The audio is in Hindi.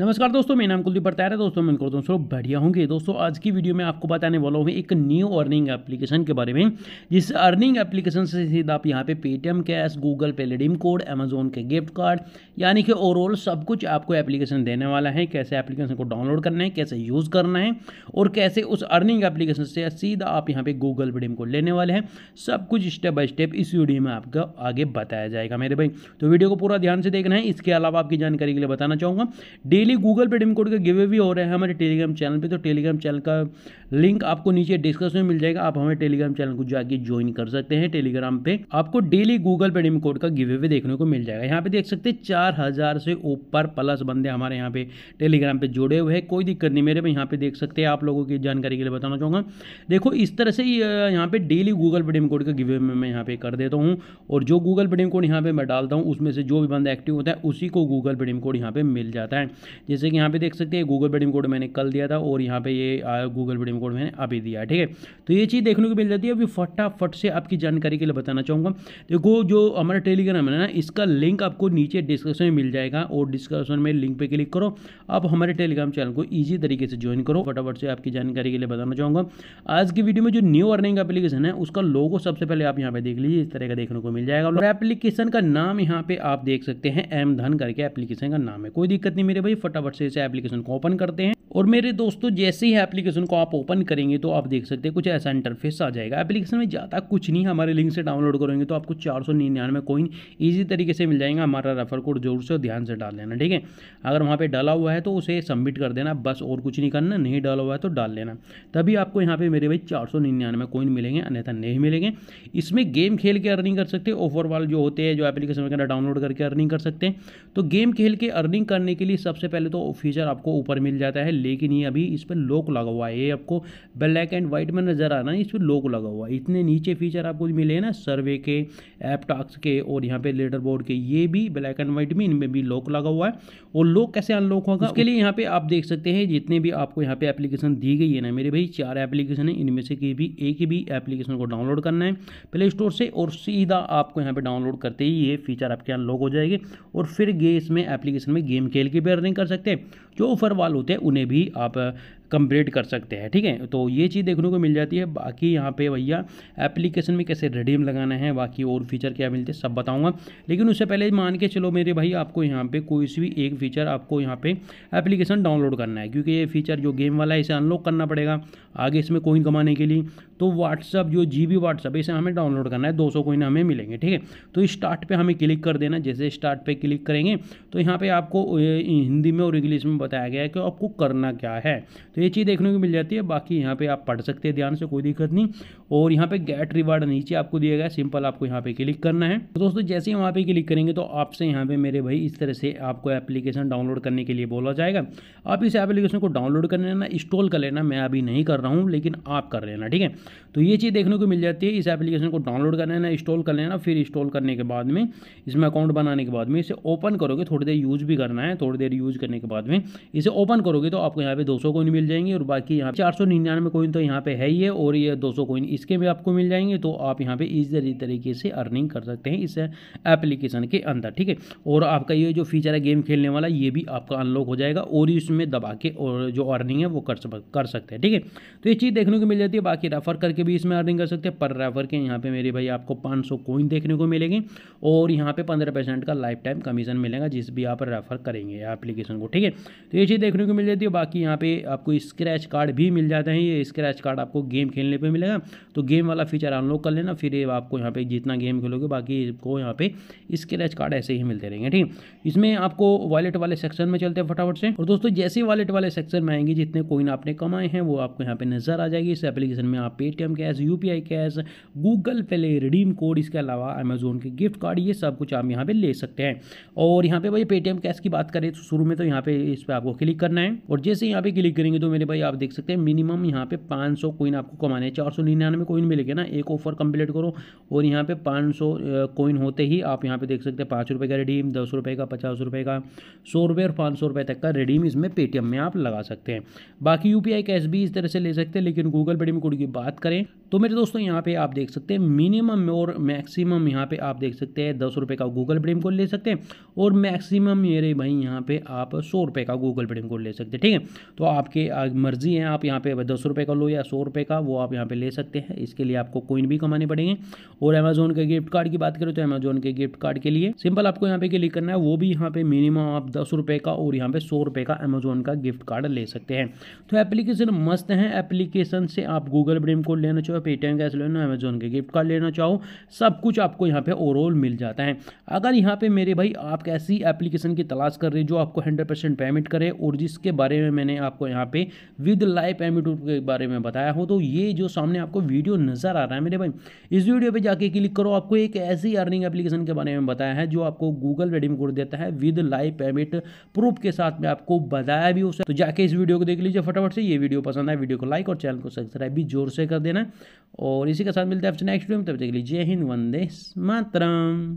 नमस्कार दोस्तों मेरा नाम कुलदीप बताया है दोस्तों मैं दोस्तों सब बढ़िया होंगे दोस्तों आज की वीडियो में आपको बताने वाला हूँ एक न्यू अर्निंग एप्लीकेशन के बारे में जिस अर्निंग एप्लीकेशन से सीधा आप यहाँ पे Paytm cash Google Pay redeem code Amazon के गिफ्ट कार्ड यानी कि ओवरऑल सब कुछ आपको एप्लीकेशन देने वाला है कैसे एप्लीकेशन को डाउनलोड करना है कैसे यूज़ करना है और कैसे उस अर्निंग एप्लीकेशन से सीधा आप यहाँ पर गूगल पे रिडीम कोड लेने वाले हैं सब कुछ स्टेप बाय स्टेप इस वीडियो में आपका आगे बताया जाएगा मेरे भाई तो वीडियो को पूरा ध्यान से देखना है इसके अलावा आपकी जानकारी के लिए बताना चाहूँगा daily daily Google Pay redeem code के गिवे भी हो रहे हैं हमारे टेलीग्राम चैनल पे तो टेलीग्राम चैनल का लिंक आपको नीचे डिस्क्रिप्शन में मिल जाएगा आप हमारे टेलीग्राम चैनल को जाके ज्वाइन कर सकते हैं टेलीग्राम पे आपको daily Google Pay redeem code का गिवे भी देखने को मिल जाएगा यहाँ पे देख सकते हैं चार से ऊपर प्लस बंदे हमारे यहाँ पे टेलीग्राम पे जुड़े हुए हैं कोई दिक्कत नहीं मेरे में यहाँ पे देख सकते हैं आप लोगों की जानकारी के लिए बताना चाहूँगा देखो इस तरह से यहाँ पे daily Google Pay redeem code का गिवे में मैं यहाँ पे कर देता हूँ और जो गूगल पे डिम कोड यहाँ पे मैं डालता हूँ उसमें से जो भी बंदा एक्टिव होता है उसी को गूगल पे डिम कोड यहाँ पे मिल जाता है जैसे कि यहाँ पे देख सकते हैं गूगल पेटीएम कोड मैंने कल दिया था और यहाँ पे ये गूगल पेटीएम कोड मैंने अभी दिया ठीक है तो ये चीज़ देखने को मिल जाती है अभी फटाफट से आपकी जानकारी के लिए बताना चाहूँगा देखो जो हमारा टेलीग्राम है ना इसका लिंक आपको नीचे डिस्क्रिप्शन में मिल जाएगा और डिस्क्रिप्शन में लिंक पर क्लिक करो आप हमारे टेलीग्राम चैनल को ईजी तरीके से ज्वाइन करो फटाफट से आपकी जानकारी के लिए बताना चाहूँगा आज की वीडियो में जो न्यू अर्निंग एप्लीकेशन है उसका लोगो सबसे पहले आप यहाँ पे देख लीजिए इस तरह का देखने को मिल जाएगा और एप्लीकेशन का नाम यहाँ पे आप देख सकते हैं एम धन करके एप्लीकेशन का नाम है कोई दिक्कत नहीं मेरे भाई फटाफट से इसे एप्लीकेशन को ओपन करते हैं और मेरे दोस्तों जैसे ही एप्लीकेशन को आप ओपन करेंगे तो आप देख सकते हैं कुछ ऐसा इंटरफेस आ जाएगा एप्लीकेशन में ज़्यादा कुछ नहीं हमारे लिंक से डाउनलोड करेंगे तो आपको चार सौ निन्यानवे कोइन ईजी तरीके से मिल जाएगा हमारा रेफर कोड जरूर से ध्यान से डाल लेना ठीक है अगर वहाँ पर डाला हुआ है तो उसे सबमिट कर देना बस और कुछ नहीं करना नहीं डाला हुआ है तो डाल लेना तभी आपको यहाँ पर मेरे भाई चार सौ निन्यानवे कोइन मिलेंगे अन्यथा नहीं मिलेंगे इसमें गेम खेल के अर्निंग कर सकते ओवरऑल जो होते हैं जो एप्लीकेशन वगैरह डाउनलोड करके अर्निंग कर सकते हैं तो गेम खेल के अर्निंग करने के लिए सबसे पहले तो फीचर आपको ऊपर मिल जाता है लेकिन ये अभी इस पर लोक लगा हुआ है ये आपको ब्लैक एंड व्हाइट में नज़र आ रहा इस पर लोक लगा हुआ है इतने नीचे फीचर आपको मिले ना सर्वे के ऐप टास्क के और यहाँ पे लेटर बोर्ड के ये भी ब्लैक एंड व्हाइट में इनमें भी लॉक लगा हुआ है और लोक कैसे अनलॉक होगा उसके लिए यहाँ पे आप देख सकते हैं जितने भी आपको यहाँ पे एप्लीकेशन दी गई है ना मेरे भाई चार एप्लीकेशन है इनमें से कि भी एक ही भी एप्लीकेशन को डाउनलोड करना है प्ले स्टोर से और सीधा आपको यहाँ पे डाउनलोड करते ही ये फीचर आपके अनलॉक हो जाएगी और फिर ये इसमें एप्लीकेशन में गेम खेल के भी कर सकते हैं जो ऊपर वाल होते हैं उन्हें भी आप कंप्लीट कर सकते हैं ठीक है तो ये चीज़ देखने को मिल जाती है बाकी यहाँ पे भैया एप्लीकेशन में कैसे रिडीम लगाना है बाकी और फीचर क्या मिलते हैं सब बताऊँगा लेकिन उससे पहले मान के चलो मेरे भाई आपको यहाँ पे कोई भी एक फीचर आपको यहाँ पे एप्लीकेशन डाउनलोड करना है क्योंकि ये फीचर जो गेम वाला है इसे अनलॉक करना पड़ेगा आगे इसमें कोइन कमाने के लिए तो व्हाट्सअप जो जी बी व्हाट्सअप इसे हमें डाउनलोड करना है दो सौ कोइन हमें मिलेंगे ठीक है तो स्टार्ट पर हमें क्लिक कर देना जैसे स्टार्ट पर क्लिक करेंगे तो यहाँ पर आपको हिंदी में और इंग्लिश में बताया गया है कि आपको करना क्या है तो ये चीज़ देखने को मिल जाती है बाकी यहाँ पे आप पढ़ सकते हैं ध्यान से कोई दिक्कत नहीं और यहाँ पे गेट रिवार्ड नीचे आपको दिया गया सिंपल आपको यहाँ पे क्लिक करना है तो दोस्तों जैसे ही वहाँ पे क्लिक करेंगे तो आपसे यहाँ पे मेरे भाई इस तरह से आपको एप्लीकेशन डाउनलोड करने के लिए बोला जाएगा आप इस एप्लीकेशन को डाउनलोड कर लेना इंस्टॉल कर लेना मैं अभी नहीं कर रहा हूँ लेकिन आप कर लेना ठीक है तो ये चीज़ देखने को मिल जाती है इस एप्लीकेशन को डाउनलोड कर लेना इंस्टॉल कर लेना फिर इंस्टॉल करने के बाद में इसमें अकाउंट बनाने के बाद में इसे ओपन करोगे थोड़ी देर यूज़ भी करना है थोड़ी देर यूज़ करने के बाद में इसे ओपन करोगे तो आपको यहाँ पे दो सौ मिल मिल जाएंगे और बाकी यहाँ चार सौ निन्यानवे कोइन तो यहाँ पे है ही है और ये दो सौ कोइन इसके भी आपको मिल जाएंगे तो आप यहाँ पे ईजी तरीके से अर्निंग कर सकते हैं इस एप्लीकेशन के अंदर ठीक है और आपका ये जो फीचर है गेम खेलने वाला ये भी आपका अनलॉक हो जाएगा और इसमें दबा के और जो अर्निंग है वो कर कर सकते हैं ठीक है थीके? तो ये चीज़ देखने को मिल जाती है बाकी रेफर करके भी इसमें अर्निंग कर सकते हैं पर रेफर के यहाँ पर मेरे भाई आपको 500 कोइन देखने को मिलेगी और यहाँ पर पंद्रह परसेंट का लाइफ टाइम कमीशन मिलेगा जिस भी आप रेफर करेंगे एप्लीकेशन को ठीक है तो ये चीज़ देखने को मिल जाती है बाकी यहाँ पे आपको स्क्रैच कार्ड भी मिल जाते हैं ये स्क्रैच कार्ड आपको गेम खेलने पर मिलेगा तो गेम वाला फीचर अनलॉक कर लेना फिर आपको यहाँ पर जितना गेम खेलोगे बाकी आपको यहाँ पे स्क्रैच कार्ड ऐसे ही मिलते रहेंगे ठीक इसमें आपको वॉलेट वाले सेक्शन में चलते हैं फटाफट से और दोस्तों जैसे वॉलेट वाले सेक्शन में आएंगे जितने कोइन आपने कमाए हैं वो आपको यहाँ पे नजर आ जाएगी इस एप्लीकेशन में आप Paytm cash UPI cash Google Pay redeem code इसके अलावा अमेजोन के गिफ्ट कार्ड ये सब कुछ आप यहाँ पे ले सकते हैं और यहाँ पे भाई पेटीएम कैश की बात करें तो शुरू में तो यहाँ पे इस पर आपको क्लिक करना है और जैसे यहाँ पे क्लिक करेंगे तो तो मेरे भाई आप देख सकते हैं मिनिमम यहाँ पे 500 कोइन आपको कमाने चार सौ निन्यानवे कोइन मिलेगा ना एक ऑफर कंप्लीट करो और यहाँ पे 500 सौ कोइन होते ही आप यहाँ पे देख सकते हैं पाँच रुपये का रिडीम दस रुपये का पचास रुपये का सौ रुपये और पाँच सौ रुपये तक का रिडीम इसमें पेटीएम में आप लगा सकते हैं बाकी यू पी कैश भी इस तरह से ले सकते हैं लेकिन गूगल पेटीएम कोड की बात करें तो मेरे दोस्तों यहाँ पे आप देख सकते हैं मिनिमम और मैक्सिमम यहाँ पे आप देख सकते हैं दस रुपये का गूगल पेटीएम कोड ले सकते हैं और मैक्सिमम मेरे भाई यहाँ पे आप सौ रुपये का गूगल पेटीएम कोड ले सकते हैं ठीक है तो आपके मर्ज़ी है आप यहाँ पे दस रुपये का लो या सौ रुपये का वो आप यहाँ पे ले सकते हैं इसके लिए आपको कोइन भी कमाने पड़ेंगे और अमेजोन के गिफ्ट कार्ड की बात करें तो अमेजोन के गिफ्ट कार्ड के लिए सिंपल आपको यहाँ पे क्लिक करना है वो भी यहाँ पे मिनिमम आप दस रुपये का और यहाँ पे सौ रुपये का अमेजोन का गिफ्ट कार्ड ले सकते हैं तो एप्लीकेशन मस्त है एप्लीकेशन से आप गूगल ब्रेम कोड लेना चाहो पेटीएम कैश लेना अमेजोन के गिफ्ट कार्ड लेना चाहो सब कुछ आपको यहाँ पे ओवरऑल मिल जाता है अगर यहाँ पे मेरे भाई आप कैसी एप्लीकेशन की तलाश कर रहे जो आपको हंड्रेड पेमेंट करे और जिसके बारे में मैंने आपको यहाँ पे विद लाइव पेमेंट के बारे में बताया हूँ तो ये जो सामने आपको वीडियो नज़र आ रहा है मेरे भाई इस वीडियो पर जाके क्लिक करो आपको एक ऐसी अर्निंग एप्लीकेशन के बारे में बताया है जो आपको गूगल रेडीम कोड देता है विद लाइव पेमेंट प्रूफ के साथ में आपको बताया भी उसे तो जाके इस वीडियो को देख लीजिए फटाफट से ये वीडियो पसंद आए वीडियो को लाइक और चैनल को सब्सक्राइब भी जोर से कर देना और इसी के साथ मिलते हैं आपसे नेक्स्ट वीडियो में तब देख लीजिए हिंद वंदे मातरम